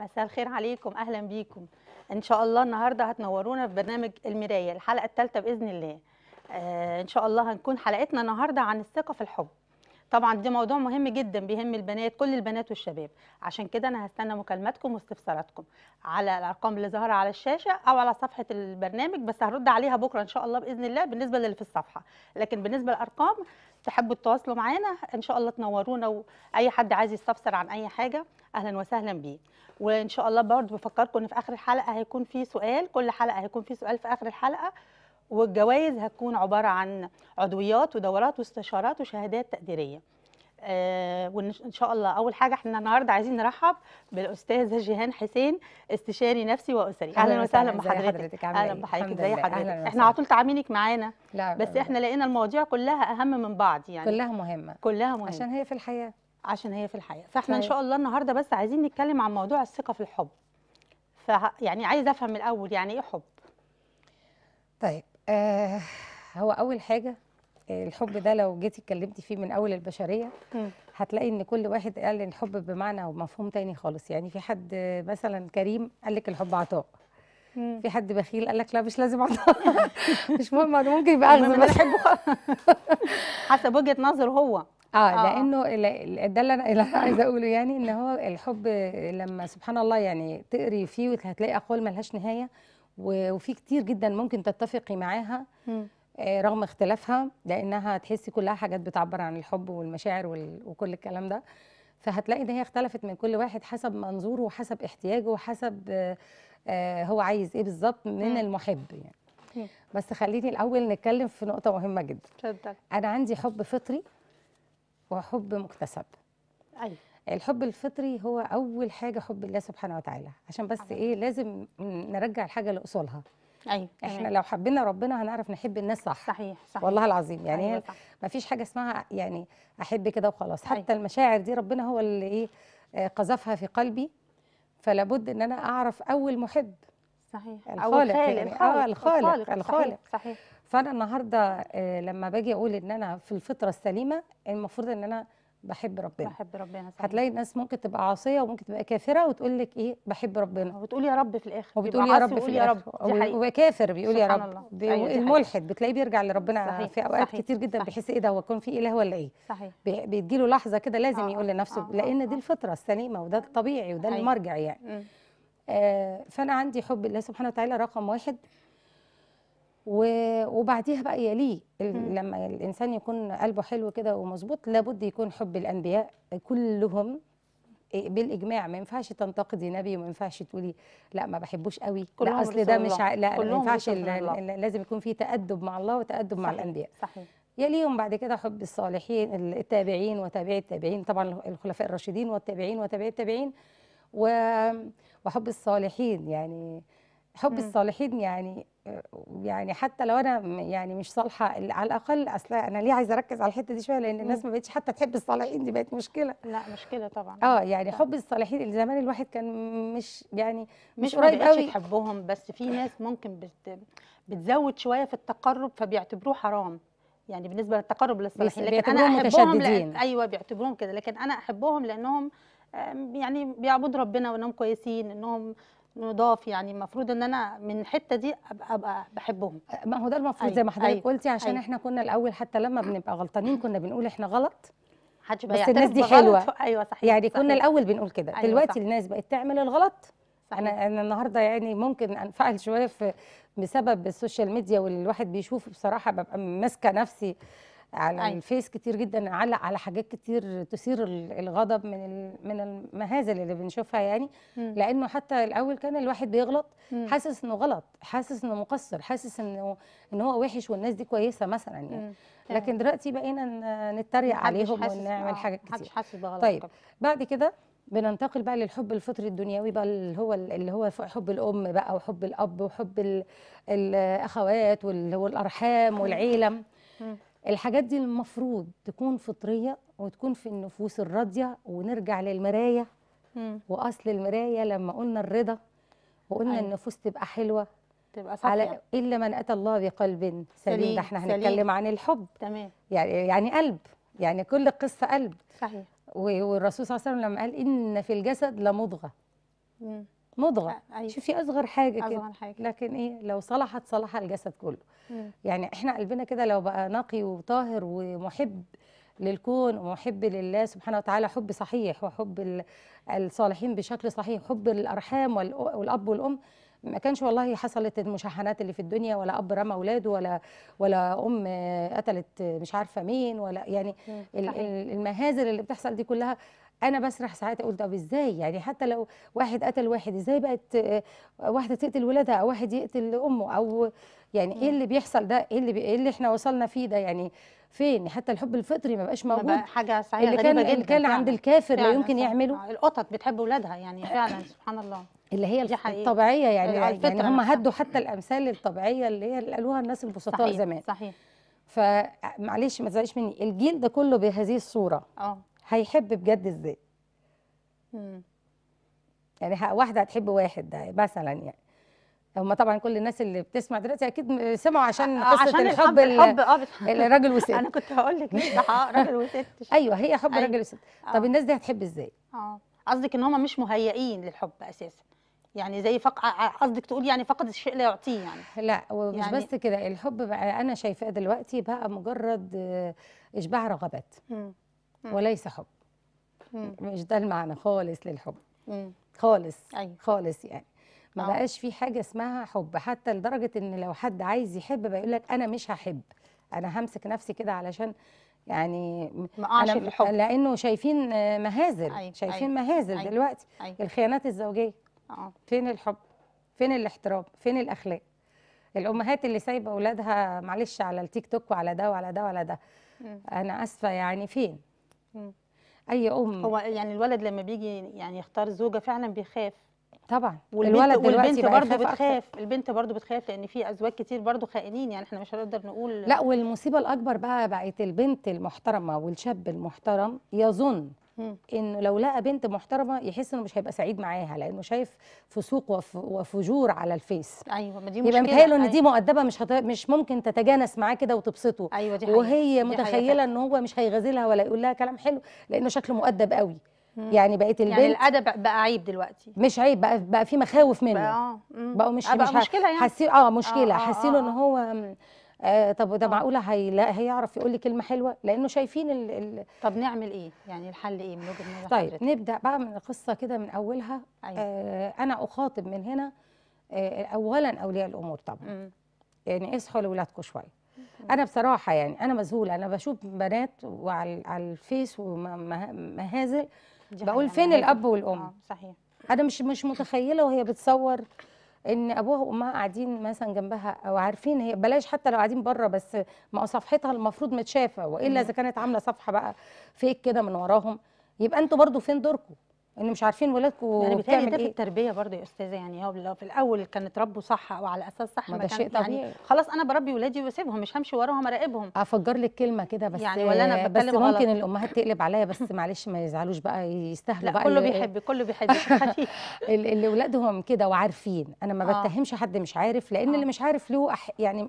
مساء الخير عليكم اهلا بيكم ان شاء الله النهارده هتنورونا في برنامج المرايه الحلقه الثالثه باذن الله آه ان شاء الله هنكون حلقتنا النهارده عن الثقه في الحب طبعا ده موضوع مهم جدا بيهم البنات كل البنات والشباب عشان كده انا هستنى مكالماتكم واستفساراتكم على الارقام اللي ظاهره على الشاشه او على صفحه البرنامج بس هرد عليها بكره ان شاء الله باذن الله بالنسبه للي في الصفحه لكن بالنسبه للارقام تحبوا تتواصلوا معانا ان شاء الله تنورونا واي حد عايز يستفسر عن اي حاجه اهلا وسهلا بيه وان شاء الله برضو بفكركم ان في اخر الحلقه هيكون في سؤال كل حلقه هيكون في سؤال في اخر الحلقه والجوائز هتكون عباره عن عضويات ودورات واستشارات وشهادات تقديريه آه وان شاء الله اول حاجه احنا النهارده عايزين نرحب بالاستاذه جيهان حسين استشاري نفسي واسري اهلا وسهلا بحضرتك اهلا بحضرتك ازي حضرتك احنا على طول تعاملك معانا بس احنا لقينا المواضيع كلها اهم من بعض يعني كلها مهمه كلها مهمه عشان هي في الحياه عشان هي في الحياه فاحنا طيب. ان شاء الله النهارده بس عايزين نتكلم عن موضوع الثقه في الحب ف يعني عايز افهم الاول يعني ايه حب طيب آه هو اول حاجه الحب ده لو جيتي اتكلمتي فيه من اول البشريه هتلاقي ان كل واحد قال الحب بمعنى ومفهوم تاني خالص يعني في حد مثلا كريم قال لك الحب عطاء في حد بخيل قال لك لا مش لازم عطاء مش مهم ممكن يبقى اخذ بس حسب وجهه نظره هو اه, آه. لانه ده اللي انا عايزه اقوله يعني ان هو الحب لما سبحان الله يعني تقري فيه هتلاقي اقوال ملهاش نهايه وفي كتير جدا ممكن تتفقي معاها آه، رغم اختلافها لانها تحسي كلها حاجات بتعبر عن الحب والمشاعر وكل الكلام ده فهتلاقي ان هي اختلفت من كل واحد حسب منظوره وحسب احتياجه وحسب آه، هو عايز ايه بالظبط من المحب يعني بس خليني الاول نتكلم في نقطه مهمه جدا انا عندي حب فطري وحب مكتسب أيوة. الحب الفطري هو اول حاجه حب الله سبحانه وتعالى عشان بس أيوة. ايه لازم نرجع الحاجه لاصولها ايوه احنا أيوة. لو حبينا ربنا هنعرف نحب الناس صح صحيح صحيح والله العظيم يعني أيوة ما فيش حاجه اسمها يعني احب كده وخلاص أيوة. حتى المشاعر دي ربنا هو اللي ايه آه، قذفها في قلبي فلا بد ان انا اعرف اول محب صحيح الخالق, أو الخالق يعني الخالق. آه، الخالق الخالق, الخالق. صحيح. فانا النهارده آه، لما باجي اقول ان انا في الفطره السليمه المفروض ان انا بحب ربنا بحب ربنا صحيح. هتلاقي الناس ممكن تبقى عاصيه وممكن تبقى كافره وتقول لك ايه بحب ربنا وبتقول يا رب في الاخر وبتقول يا رب في يا رب وكافر بيقول يا رب أيوة، الملحد بتلاقيه بيرجع لربنا صحيح. في اوقات صحيح. كتير جدا بيحس ايه ده هو كان في اله ولا ايه صحيح له لحظه كده لازم آه. يقول لنفسه آه. آه، لان دي آه. الفطره السليمه وده الطبيعي وده المرجع يعني آه فانا عندي حب الله سبحانه وتعالى رقم واحد وبعديها بقى يليه لما الانسان يكون قلبه حلو كده ومظبوط لابد يكون حب الانبياء كلهم بالاجماع ما ينفعش تنتقدي نبي وما ينفعش تقولي لا ما بحبوش قوي لا اصل ده مش لا ما ينفعش لازم يكون في تادب مع الله وتادب صحيح. مع الانبياء صحيح يليهم بعد كده حب الصالحين التابعين وتابعي التابعين طبعا الخلفاء الراشدين والتابعين وتابعي التابعين وحب الصالحين يعني حب الصالحين يعني يعني حتى لو انا يعني مش صالحه على الاقل اصل انا ليه عايزه اركز على الحته دي شويه لان الناس ما بقتش حتى تحب الصالحين دي بقت مشكله لا مشكله طبعا اه يعني حب الصالحين اللي زمان الواحد كان مش يعني مش, قريب قوي يحبهم بس في ناس ممكن بت بتزود شويه في التقرب فبيعتبروه حرام يعني بالنسبه للتقرب للصالحين لكن انا احبهم لأن ايوه بيعتبروهم كده لكن انا احبهم لانهم يعني بيعبدوا ربنا وانهم كويسين انهم نضاف يعني المفروض ان انا من الحته دي ابقى, بحبهم ما هو ده المفروض زي ما أيوة، أيوة، حضرتك أيوة. قلتي عشان أيوة. احنا كنا الاول حتى لما بنبقى غلطانين كنا بنقول احنا غلط محدش بس الناس دي حلوه ايوه صحيح يعني صحيح. كنا الاول بنقول كده أيوة دلوقتي صحيح. الناس بقت تعمل الغلط صحيح. انا انا النهارده يعني ممكن انفعل شويه في بسبب السوشيال ميديا والواحد بيشوف بصراحه ببقى ماسكه نفسي على أيوة. الفيس كتير جدا علق على حاجات كتير تثير الغضب من من المهازل اللي بنشوفها يعني م. لانه حتى الاول كان الواحد بيغلط م. حاسس انه غلط حاسس انه مقصر حاسس انه ان هو وحش والناس دي كويسه مثلا يعني م. لكن دلوقتي بقينا نتريق عليهم ونعمل حاجات كتير محدش حاسس بغلط طيب بعد كده بننتقل بقى للحب الفطري الدنيوي بقى اللي هو اللي هو حب الام بقى وحب الاب وحب الاخوات والارحام والعيله الحاجات دي المفروض تكون فطريه وتكون في النفوس الراضيه ونرجع للمرايه واصل المرايه لما قلنا الرضا وقلنا أيوة. النفوس تبقى حلوه تبقى على الا من اتى الله بقلب سليم ده احنا هنتكلم عن الحب تمام يعني يعني قلب يعني كل قصه قلب صحيح والرسول صلى الله عليه وسلم لما قال ان في الجسد لمضغه مم. مضغه أيوة. شوفي اصغر حاجه كده حاجة. لكن ايه لو صلحت صلح الجسد كله مم. يعني احنا قلبنا كده لو بقى نقي وطاهر ومحب للكون ومحب لله سبحانه وتعالى حب صحيح وحب الصالحين بشكل صحيح حب الارحام والاب والام ما كانش والله حصلت المشاحنات اللي في الدنيا ولا اب رمى اولاده ولا ولا ام قتلت مش عارفه مين ولا يعني المهازل اللي بتحصل دي كلها انا بسرح ساعات اقول طب ازاي يعني حتى لو واحد قتل واحد ازاي بقت آه، واحده تقتل ولادها او واحد يقتل امه او يعني ايه اللي بيحصل ده ايه اللي بي... ايه اللي احنا وصلنا فيه ده يعني فين حتى الحب الفطري ما بقاش موجود بقى حاجه سعيده اللي كان اللي كان عند الكافر لا يمكن صح. يعمله آه، القطط بتحب ولادها يعني فعلا سبحان الله اللي هي الطبيعيه يعني آه، يعني هم هدوا حتى الامثال الطبيعيه اللي هي اللي قالوها الناس البسطاء زمان صحيح فمعلش ما تزعليش مني الجيل ده كله بهذه الصوره اه هيحب بجد ازاي يعني واحده هتحب واحد ده مثلا يعني هما طبعا كل الناس اللي بتسمع دلوقتي اكيد سمعوا عشان آه، قصه عشان الحب الحب اه الراجل وست انا كنت هقول لك لسه راجل وست ايوه هي حب أيوة. راجل وست آه. طب الناس دي هتحب ازاي؟ اه قصدك ان هما مش مهيئين للحب اساسا يعني زي فق آه، قصدك تقول يعني فقد الشيء لا يعطيه يعني لا ومش يعني بس كده الحب بقى انا شايفاه دلوقتي بقى مجرد اشباع رغبات وليس حب مش ده المعنى خالص للحب خالص أيوة. خالص يعني ما أوه. بقاش في حاجه اسمها حب حتى لدرجه ان لو حد عايز يحب بيقول لك انا مش هحب انا همسك نفسي كده علشان يعني أنا الحب لانه شايفين مهازل أي. أيوة، شايفين أي. أيوة، مهازل أي. دلوقتي أي. الخيانات الزوجيه أوه. فين الحب فين الاحترام فين الاخلاق الامهات اللي سايبه اولادها معلش على التيك توك وعلى ده وعلى ده وعلى ده م. انا اسفه يعني فين اي ام هو يعني الولد لما بيجي يعني يختار زوجه فعلا بيخاف طبعا الولد والبنت برضه بتخاف أكثر. البنت برضه بتخاف لان في ازواج كتير برضه خائنين يعني احنا مش هنقدر نقول لا والمصيبه الاكبر بقى بقت البنت المحترمه والشاب المحترم يظن انه لو لقى بنت محترمه يحس انه مش هيبقى سعيد معاها لانه شايف فسوق وفجور على الفيس ايوه ما دي مشكله يبقى متهيأله ان أيوة. دي مؤدبه مش هت... مش ممكن تتجانس معاه كده وتبسطه أيوة دي حقيقة. وهي متخيله ان هو مش هيغازلها ولا يقول لها كلام حلو لانه شكله مؤدب قوي يعني بقت يعني البنت يعني الادب بقى عيب دلوقتي مش عيب بقى بقى في مخاوف منه بقى اه بقوا مش مش مشكله يعني حسي اه مشكله آه آه حاسين ان آه، آه. هو آه طب ده آه. معقوله لا هيعرف يقول لي كلمه حلوه لانه شايفين ال ال طب نعمل ايه يعني الحل ايه من وجهه نظرك طيب حضرتك. نبدا بقى من القصه كده من اولها أيوه. آه انا اخاطب من هنا آه اولا اولياء الامور طبعا يعني اصحوا لاولادكم شويه انا بصراحه يعني انا مذهوله انا بشوف بنات وعلى على الفيس ومهازل بقول فين الاب والام آه صحيح انا مش مش متخيله وهي بتصور ان ابوها وامها قاعدين مثلا جنبها او عارفين هي بلاش حتى لو قاعدين بره بس ما صفحتها المفروض متشافه والا اذا كانت عامله صفحه بقى فيك كده من وراهم يبقى انتوا برضو فين دوركم ان مش عارفين ولادكم يعني بتعمل ده في إيه. التربيه برضه يا استاذه يعني هو في الاول كان اتربوا صح او على اساس صح ما, ده شيء يعني طبيعي يعني خلاص انا بربي ولادي وبسيبهم مش همشي وراهم اراقبهم افجر لك كلمه كده بس يعني ولا انا بس ممكن الامهات تقلب عليا بس معلش ما يزعلوش بقى يستاهلوا بقى كله بيحب كله بيحب اللي ولادهم كده وعارفين انا ما آه. بتهمش حد مش عارف لان آه. اللي مش عارف له أح... يعني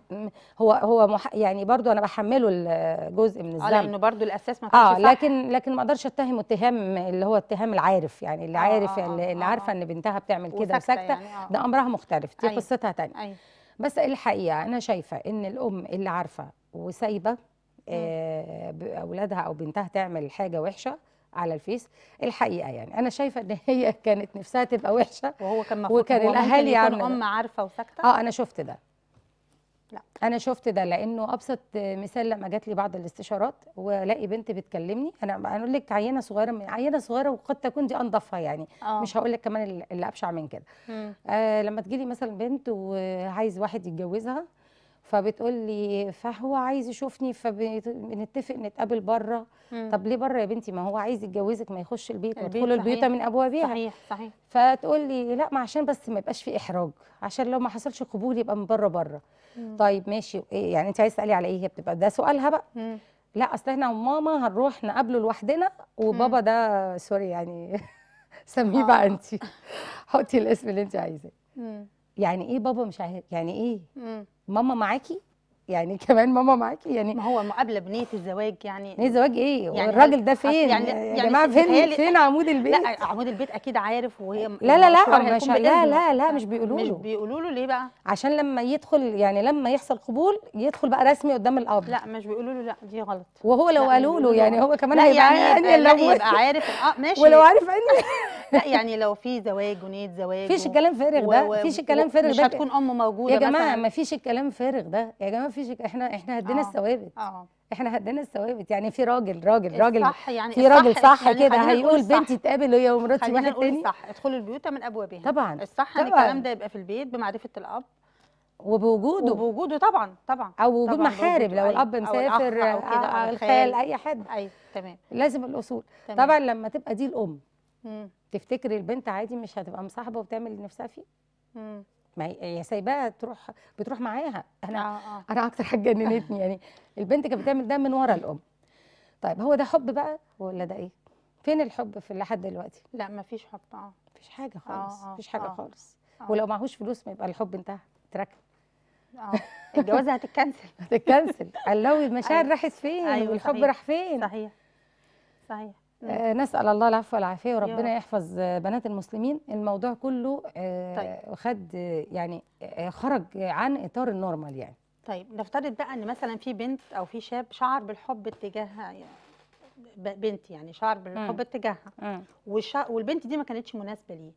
هو هو مح... يعني برضه انا بحمله الجزء من الذنب اه لانه برضه الاساس ما كانش آه لكن لكن ما اقدرش اتهم اتهام اللي هو اتهام العارف يعني اللي آه عارف آه اللي, آه اللي عارفه ان آه. بنتها بتعمل كده وساكته يعني آه ده امرها مختلف دي أيوه قصتها تانية أيوه بس الحقيقه انا شايفه ان الام اللي عارفه وسايبه آه اولادها او بنتها تعمل حاجه وحشه على الفيس الحقيقه يعني انا شايفه ان هي كانت نفسها تبقى وحشه وهو كان وكان الاهالي يكون ام عارفه وساكته اه انا شفت ده لا انا شفت ده لانه ابسط مثال لما جات لي بعض الاستشارات والاقي بنت بتكلمني انا بقول لك عينه صغيره من عينه صغيره وقد تكون دي انضفها يعني أوه. مش هقول لك كمان اللي ابشع من كده آه لما تجي لي مثلا بنت وعايز واحد يتجوزها فبتقول لي فهو عايز يشوفني فبنتفق نتقابل بره طب ليه بره يا بنتي ما هو عايز يتجوزك ما يخش البيت وادخلوا البيوت من ابوابها صحيح صحيح فتقول لي لا ما عشان بس ما يبقاش في احراج عشان لو ما حصلش قبول يبقى من بره بره طيب ماشي يعني انت عايز تسالي على ايه هي بتبقى ده سؤالها بقى مم. لا اصل احنا وماما هنروح نقابله لوحدنا وبابا ده سوري يعني سميه بقى آه. انت حطي الاسم اللي انت عايزاه يعني ايه بابا مش عايز يعني ايه مم. ماما معاكي يعني كمان ماما معاكي يعني ما هو مقابله بنيه الزواج يعني نيه الزواج ايه يعني الراجل ده فين يعني يا يعني جماعه فين فين عمود البيت لا عمود البيت اكيد عارف وهي لا لا لا مش لا لا لا مش بيقولوا له مش بيقولوا له ليه بقى عشان لما يدخل يعني لما يحصل قبول يدخل بقى رسمي قدام الاب لا مش بيقولوا له لا دي غلط وهو لو قالوا له يعني هو كمان هيبقى يعني, يعني, يعني لو يبقى عارف اه ماشي ولو عارف ان لا يعني لو في زواج ونية زواج مفيش الكلام فارغ ده مفيش الكلام فارغ ده مش هتكون ام موجوده يا جماعه مفيش الكلام فارغ ده يا جماعه مفيش احنا احنا هدينا آه، الثوابت اه احنا هدينا الثوابت يعني في راجل راجل راجل صح يعني في راجل صح يعني كده هيقول بنتي تقابل هي ومراتي واحد تاني صح ادخلوا البيوت من ابوابها طبعا الصح يعني ان الكلام ده يبقى في البيت بمعرفه الاب وبوجوده وبوجوده طبعا طبعا او وجود طبعًا محارب لو الاب مسافر أو, أو, أو, الخال اي حد ايوه تمام لازم الاصول طبعا لما تبقى دي الام مم. تفتكر البنت عادي مش هتبقى مصاحبه وبتعمل نفسها فيه مم. ما هي سايباها تروح بتروح معاها انا آه آه. انا اكتر حاجه جننتني يعني البنت كانت بتعمل ده من ورا الام طيب هو ده حب بقى ولا ده ايه فين الحب في لحد دلوقتي لا مفيش حب اه مفيش حاجه آه، خالص آه آه. مفيش حاجه آه. خالص آه. ولو معهوش فلوس ما يبقى الحب انتهى اتركن اه الجوازه هتتكنسل هتتكنسل قال المشاعر أيوة. راحت فين أيوة والحب صحيح. راح فين صحيح صحيح آه، نسال الله العفو والعافيه وربنا يحفظ بنات المسلمين الموضوع كله آه، طيب. خد يعني آه، خرج عن اطار النورمال يعني طيب نفترض بقى ان مثلا في بنت او في شاب شعر بالحب اتجاهها يعني بنت يعني شعر بالحب م. اتجاهها والشع... والبنت دي ما كانتش مناسبه ليه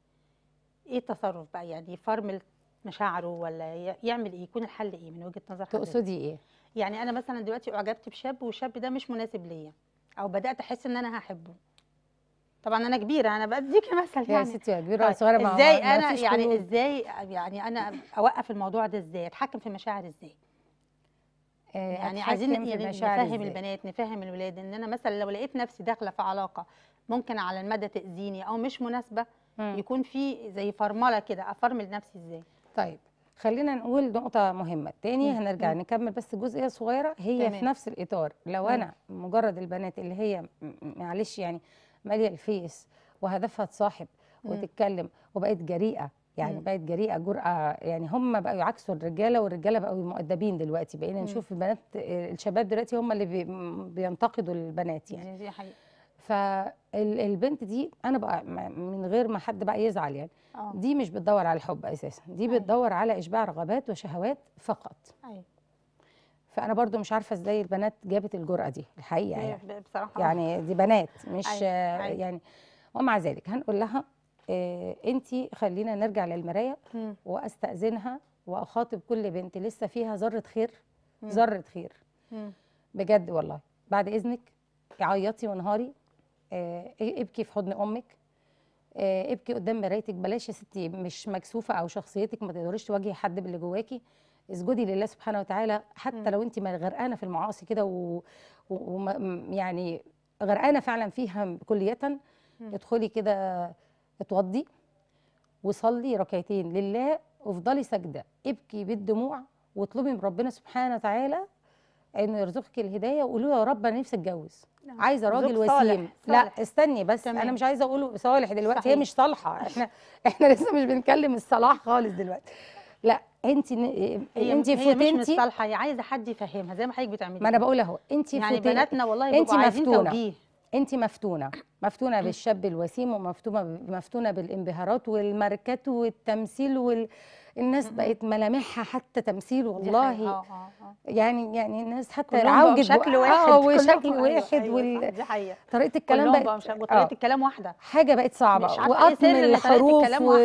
ايه التصرف بقى يعني يفرمل مشاعره ولا يعمل ايه يكون الحل ايه من وجهه نظر تقصدي ايه يعني انا مثلا دلوقتي اعجبت بشاب والشاب ده مش مناسب ليا او بدات احس ان انا هحبه طبعا انا كبيره انا بديكي مثل يعني يا ستي يا كبيره طيب، صغيره طيب. ازاي انا يعني ازاي يعني انا اوقف الموضوع ده ازاي اتحكم في مشاعري ازاي آه، يعني عايزين يعني نفهم البنات نفهم الولاد ان انا مثلا لو لقيت نفسي داخله في علاقه ممكن على المدى تاذيني او مش مناسبه م. يكون في زي فرمله كده افرمل نفسي ازاي طيب خلينا نقول نقطه مهمه تاني هنرجع مم. نكمل بس جزئيه صغيره هي تمام. في نفس الاطار لو مم. انا مجرد البنات اللي هي معلش يعني ماليه الفيس وهدفها تصاحب وتتكلم وبقت جريئه يعني بقت جريئه جرأه يعني هم بقوا يعكسوا الرجاله والرجاله بقوا مؤدبين دلوقتي بقينا نشوف البنات الشباب دلوقتي هم اللي بينتقدوا البنات يعني دي حقيقه فالبنت دي انا بقى من غير ما حد بقى يزعل يعني أوه. دي مش بتدور على الحب اساسا دي أي. أيوة. بتدور على اشباع رغبات وشهوات فقط أي. أيوة. فانا برضو مش عارفه ازاي البنات جابت الجرأه دي الحقيقه إيه، يعني بصراحه يعني دي بنات مش أي. أيوة، أي. يعني ومع ذلك هنقول لها إيه انت خلينا نرجع للمرايه واستاذنها واخاطب كل بنت لسه فيها ذره خير ذره خير مم. بجد والله بعد اذنك عيطي وانهاري إيه ابكي في حضن امك آه، ابكي قدام مرايتك بلاش يا ستي مش مكسوفه او شخصيتك ما تقدريش تواجهي حد باللي جواكي اسجدي لله سبحانه وتعالى حتى م. لو انت غرقانه في المعاصي كده و... و... يعني غرقانه فعلا فيها كليه ادخلي كده اتوضي وصلي ركعتين لله وافضلي ساجده ابكي بالدموع واطلبي من ربنا سبحانه وتعالى انه يرزقك الهدايه وقولوا يا رب انا نفسي اتجوز نعم. عايزه راجل وسيم صالح. لا استني بس تمام. انا مش عايزه اقوله صالح دلوقتي صحيح. هي مش صالحه احنا احنا لسه مش بنتكلم الصلاح خالص دلوقتي لا انت انت فوتنتي هي مش صالحه هي عايزه حد يفهمها زي ما حضرتك بتعملي ما انا بقول اهو انت يعني فوتنتي. بناتنا والله انت مفتونه انت مفتونه مفتونه بالشاب الوسيم ومفتونه مفتونه بالانبهارات والماركات والتمثيل وال الناس بقت ملامحها حتى تمثيل والله اه،, آه آه. يعني يعني الناس حتى العوجب شكل آه، واحد وشكل واحد أيوة طريقه الكلام بقت طريقه وطريقه الكلام آه. واحده حاجه بقت صعبه إيه وقطم الحروف و...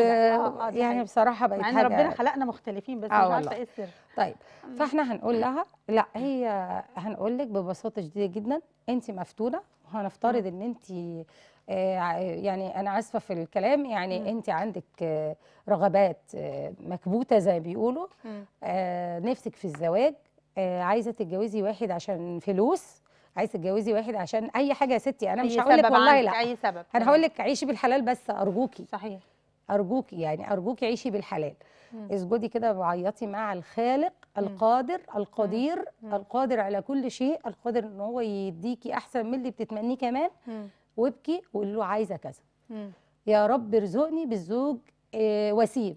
يعني بصراحه بقت حاجه ربنا خلقنا مختلفين بس مش عارفه ايه السر طيب فاحنا هنقول لها لا هي هنقول لك ببساطه شديده جدا انت مفتونه هنفترض ان انت آه، يعني انا اسفه في الكلام يعني م. انت عندك آه، رغبات آه، مكبوته زي ما بيقولوا نفسك في الزواج عايزه تتجوزي واحد عشان فلوس عايزه تتجوزي واحد عشان اي حاجه يا ستي انا مش هقول لك والله لا اي سبب انا هقول لك عيشي بالحلال بس ارجوكي صحيح ارجوكي يعني ارجوكي عيشي بالحلال اسجدي كده وعيطي مع الخالق القادر القدير القادر على كل شيء القادر ان هو يديكي احسن من اللي بتتمنيه كمان وابكي وقول له عايزه كذا يا رب ارزقني بالزوج آه، وسيم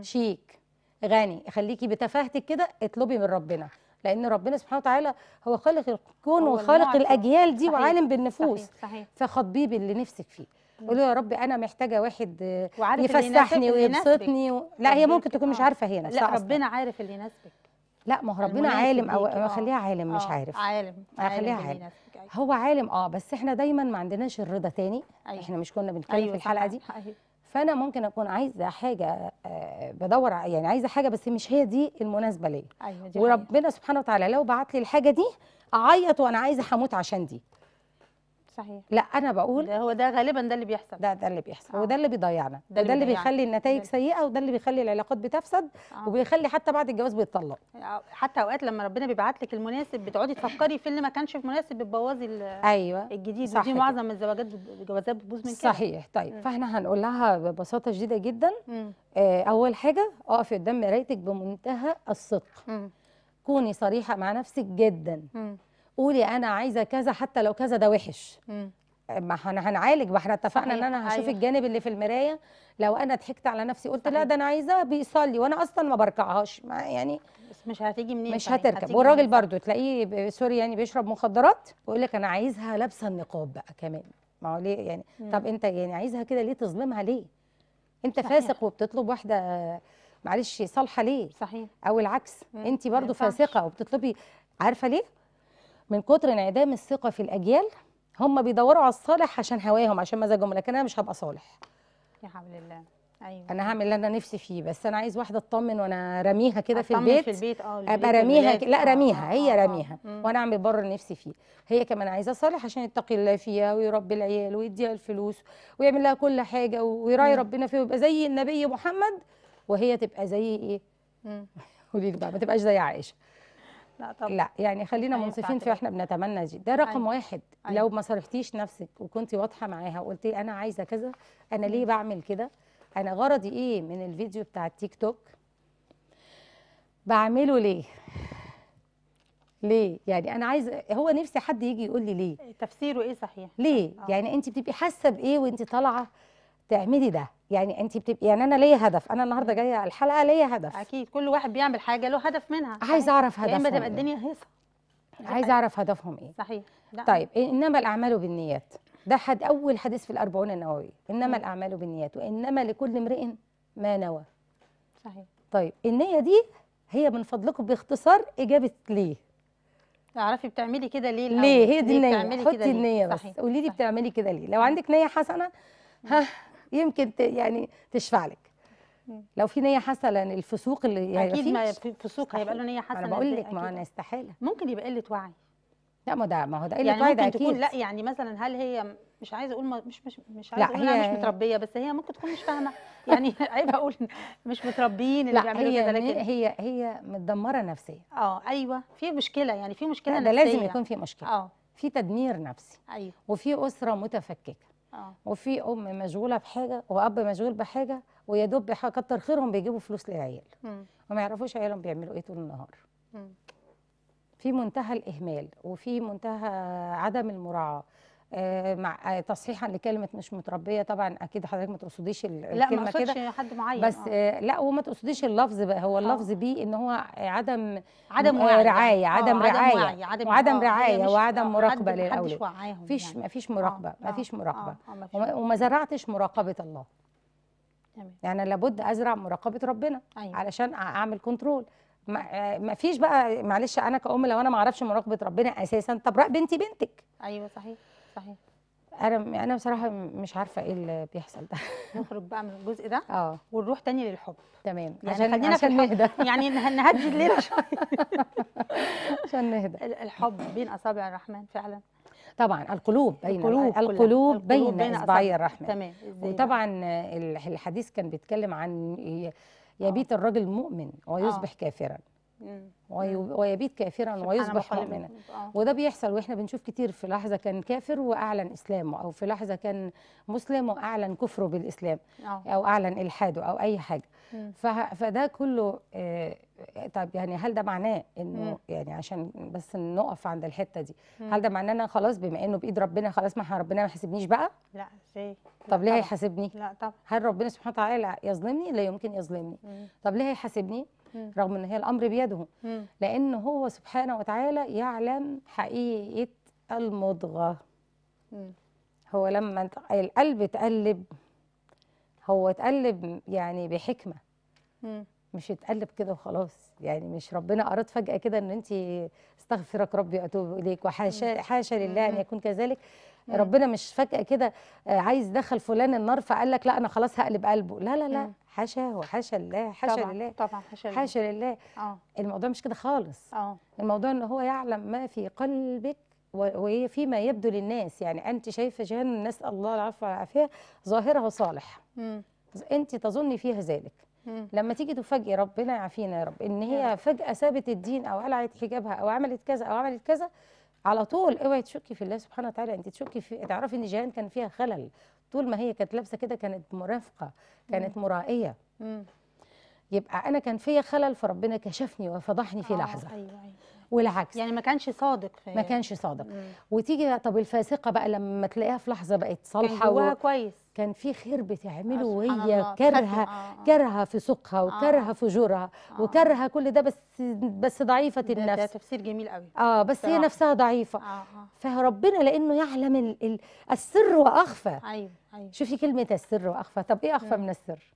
شيك غني خليكي بتفاهتك كده اطلبي من ربنا لان ربنا سبحانه وتعالى هو خالق الكون وخالق الاجيال دي صحيح. وعالم بالنفوس صحيح. صحيح. فخطبيه باللي نفسك فيه يقول له يا رب انا محتاجه واحد يفسحني ويبسطني و... لا هي ممكن تكون مش آه. عارفه هي نفسها لا ربنا عارف اللي يناسبك لا ما هو ربنا عالم او آه. خليها عالم مش آه. عارف عالم خليها عالم أيوة. هو عالم اه بس احنا دايما ما عندناش الرضا تاني أيوة. احنا مش كنا بنتكلم أيوة في الحلقه دي أيوة. فانا ممكن اكون عايزه حاجه بدور يعني عايزه حاجه بس مش هي دي المناسبه ليا أيوة وربنا سبحانه وتعالى لو بعت لي الحاجه دي اعيط وانا عايزه هموت عشان دي صحيح لا انا بقول ده هو ده غالبا ده اللي بيحصل ده ده اللي بيحصل آه. وده اللي بيضيعنا ده اللي, وده اللي بيخلي النتائج سيئه وده اللي بيخلي العلاقات بتفسد آه. وبيخلي حتى بعد الجواز بيتطلق آه، حتى اوقات لما ربنا بيبعت لك المناسب بتقعدي تفكري في اللي ما كانش في مناسب بتبوظي ايوه الجديد صح ودي معظم الزواجات الجوازات بتبوظ من كده صحيح طيب م. فاحنا هنقول لها ببساطه شديده جدا آه اول حاجه اقفي قدام مرايتك بمنتهى الصدق كوني صريحه مع نفسك جدا م. قولي انا عايزه كذا حتى لو كذا ده وحش ما احنا هنعالج ما احنا اتفقنا ان انا هشوف أيوة. الجانب اللي في المرايه لو انا ضحكت على نفسي قلت صحيح. لا ده انا عايزاه بيصلي وانا اصلا ما بركعهاش ما يعني بس مش هتيجي منين مش طيب، هتركب هتيجي والراجل برضو تلاقيه سوري يعني بيشرب مخدرات ويقول لك انا عايزها لابسه النقاب بقى كمان ما هو ليه يعني مم. طب انت يعني عايزها كده ليه تظلمها ليه انت صحيح. فاسق وبتطلب واحده معلش صالحه ليه صحيح او العكس مم. انت برضو فاسقه وبتطلبي عارفه ليه من كتر انعدام الثقه في الاجيال هم بيدوروا على الصالح عشان هواهم عشان مزاجهم لكن انا مش هبقى صالح يا حول الله ايوه انا هعمل اللي انا نفسي فيه بس انا عايز واحده اطمن وانا راميها كده في البيت في البيت اه ابقى راميها ك... لا آه، راميها آه، هي آه، راميها وانا اعمل بره اللي نفسي فيه هي كمان عايزه صالح عشان يتقي الله فيها ويربي العيال ويديها الفلوس ويعمل لها كل حاجه ويراعي ربنا فيه ويبقى زي النبي محمد وهي تبقى زي ايه قولي لي بقى ما تبقاش زي عائشه لا طبعا لا يعني خلينا أيوة، منصفين في احنا بنتمنى دي ده رقم أيوة. واحد أيوة. لو ما صرفتيش نفسك وكنت واضحه معاها وقلتي انا عايزه كذا انا ليه بعمل كده انا غرضي ايه من الفيديو بتاع التيك توك بعمله ليه ليه يعني انا عايزه هو نفسي حد يجي يقول لي ليه تفسيره ايه صحيح ليه أوه. يعني انت بتبقي حاسه بايه وانت طالعه تعملي ده يعني انت بتبقي يعني انا ليا هدف انا النهارده جايه الحلقه ليا هدف اكيد كل واحد بيعمل حاجه له هدف منها عايزه يعني اعرف هدفهم اما تبقى إيه؟ الدنيا هيصه عايزه اعرف هدفهم ايه صحيح ده. طيب انما الاعمال بالنيات ده حد اول حديث في الاربعون النووي انما الاعمال بالنيات وانما لكل امرئ ما نوى صحيح طيب النيه دي هي من فضلكم باختصار اجابه ليه تعرفي بتعملي كده ليه ليه هي دي النيه حطي النيه بس قولي لي بتعملي كده ليه لو عندك نيه حسنه ها يمكن يعني تشفع لك لو في نيه حسنه الفسوق اللي يعني اكيد ما فسوق هيبقى له نيه حسنه انا بقول لك ما انا استحاله ممكن يبقى قله وعي لا ما ده ما هو ده قله يعني وعي ده اكيد تكون لا يعني مثلا هل هي مش عايزه اقول مش مش مش عايزه اقول هي مش متربيه بس هي ممكن تكون مش فاهمه يعني عيب اقول مش متربيين اللي بيعملوا كده لكن هي هي متدمره نفسيا اه ايوه في مشكله يعني في مشكله نفسيه ده لازم يكون في مشكله اه في تدمير نفسي ايوه وفي اسره متفككه أوه. وفي ام مشغوله بحاجه واب مشغول بحاجه ويا دوب كتر خيرهم بيجيبوا فلوس للعيال وما يعرفوش عيالهم بيعملوا ايه طول النهار مم. في منتهى الاهمال وفي منتهى عدم المراعاه آه، مع آه، تصحيحا لكلمه مش متربيه طبعا اكيد حضرتك ما تقصديش الكلمه كده لا ما حد معين بس آه. آه، لا وما تقصديش اللفظ بقى هو اللفظ بيه ان هو عدم عدم وعي رعايه عدم رعايه عدم رعايه عدم, وعدم رعايه وعدم مراقبه للاولاد مفيش يعني. مفيش مراقبه آه. مفيش مراقبه آه. آه. وما زرعتش مراقبه الله تمام يعني لابد ازرع مراقبه ربنا أيوة. علشان اعمل كنترول ما فيش بقى معلش انا كأم لو انا ما اعرفش مراقبه ربنا اساسا طب بنتي بنتك ايوه صحيح صحيح انا انا بصراحه مش عارفه ايه اللي بيحصل ده نخرج بقى من الجزء ده اه ونروح تاني للحب تمام يعني عشان خلينا في نهدى يعني نهدي الليله شويه عشان نهدى الحب بين اصابع الرحمن فعلا طبعا القلوب بين القلوب, القلوب بين, بين اصبعي الرحمن تمام وطبعا الحديث كان بيتكلم عن يبيت آه. الرجل مؤمن ويصبح آه. كافرا ويبيت كافرا ويصبح مؤمنا آه. وده بيحصل واحنا بنشوف كتير في لحظه كان كافر واعلن اسلامه او في لحظه كان مسلم واعلن كفره بالاسلام آه. او اعلن الحاده او اي حاجه فده كله آه، طب يعني هل ده معناه انه يعني عشان بس نقف عند الحته دي هل ده معناه انا خلاص بما انه بايد ربنا خلاص ما ربنا ما يحاسبنيش بقى لا ازاي طب ليه هيحاسبني لا طب هل ربنا سبحانه وتعالى يظلمني لا يمكن يظلمني طب ليه هيحاسبني رغم ان هي الامر بيده لان هو سبحانه وتعالى يعلم حقيقه المضغه هو لما القلب اتقلب هو اتقلب يعني بحكمه مش اتقلب كده وخلاص يعني مش ربنا اراد فجاه كده ان انت استغفرك ربي واتوب اليك وحاشا حاشا لله ان يكون كذلك ربنا مش فجاه كده آه، عايز دخل فلان النار فقال لك لا انا خلاص هقلب قلبه لا لا لا حاشاه وحاشا لله حاشا طبعًا لله طبعا حاشا لله حاشا لله اه الموضوع مش كده خالص اه الموضوع ان هو يعلم ما في قلبك وهي فيما يبدو للناس يعني انت شايفه جهنم نسال الله العفو والعافيه ظاهرها صالح مم. انت تظني فيها ذلك مم. لما تيجي تفاجئي ربنا يعافينا يا رب ان هي فجاه سابت الدين او قلعت حجابها او عملت كذا او عملت كذا على طول اوعي تشكي في الله سبحانه وتعالى انت تشكي في تعرفي ان جيهان كان فيها خلل طول ما هي كانت لابسه كده كانت مرافقه كانت مرائيه يبقى انا كان فيا خلل فربنا كشفني وفضحني في آه لحظه أيوة أيوة. والعكس يعني ما كانش صادق فيه. ما كانش صادق مم. وتيجي طب الفاسقه بقى لما تلاقيها في لحظه بقت صالحه كان جواها و... كويس كان في خير بتعمله وهي كارهه آه، آه. كارهه في سوقها آه. وكارهه في جورها وكرهة وكارهه كل ده بس بس ضعيفه النفس ده تفسير جميل قوي اه بس صراحة. هي نفسها ضعيفه آه. فربنا لانه يعلم ال ال السر واخفى ايوه ايوه شوفي كلمه السر واخفى طب ايه اخفى من السر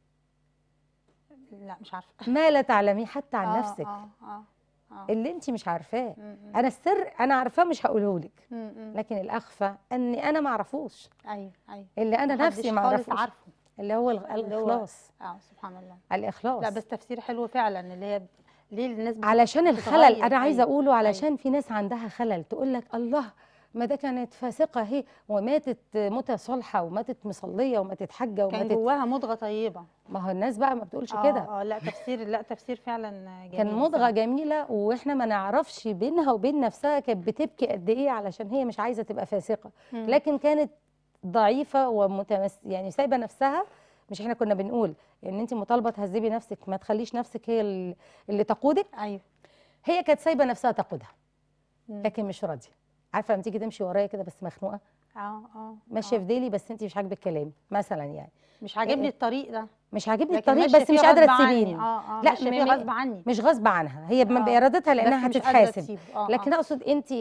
لا مش عارفه ما لا تعلميه حتى عن آه. نفسك آه. آه. آه. اللي انت مش عارفاه انا السر انا عارفاه مش هقوله لك لكن الاخفى اني انا ما اعرفوش ايوه ايوه اللي انا نفسي ما اعرفوش اللي هو الاخلاص اه سبحان الله الاخلاص لا بس تفسير حلو فعلا اللي هي ليه الناس علشان الخلل انا عايزه أيوه. اقوله علشان أيوة. في ناس عندها خلل تقول لك الله ما ده كانت فاسقه هي وماتت متصالحه صالحه وماتت مصليه وماتت حجه وماتت كان جواها مضغه طيبه ما هو الناس بقى ما بتقولش آه، كده اه لا تفسير لا تفسير فعلا جميل كان مضغه جميله واحنا ما نعرفش بينها وبين نفسها كانت بتبكي قد ايه علشان هي مش عايزه تبقى فاسقه م. لكن كانت ضعيفه ومتمس يعني سايبه نفسها مش احنا كنا بنقول ان انت مطالبه تهذبي نفسك ما تخليش نفسك هي اللي تقودك ايوه هي كانت سايبه نفسها تقودها لكن مش راضيه عارفه لما تيجي تمشي ورايا كده بس مخنوقه اه اه ماشيه آه. في ديلي بس انت مش عاجبك كلامي مثلا يعني مش عاجبني الطريق ده مش عاجبني الطريق بس مش قادره تسيبيني آه، آه، لا مش غصب عني مش غصب عنها هي آه بارادتها لانها هتتحاسب لكن اقصد انت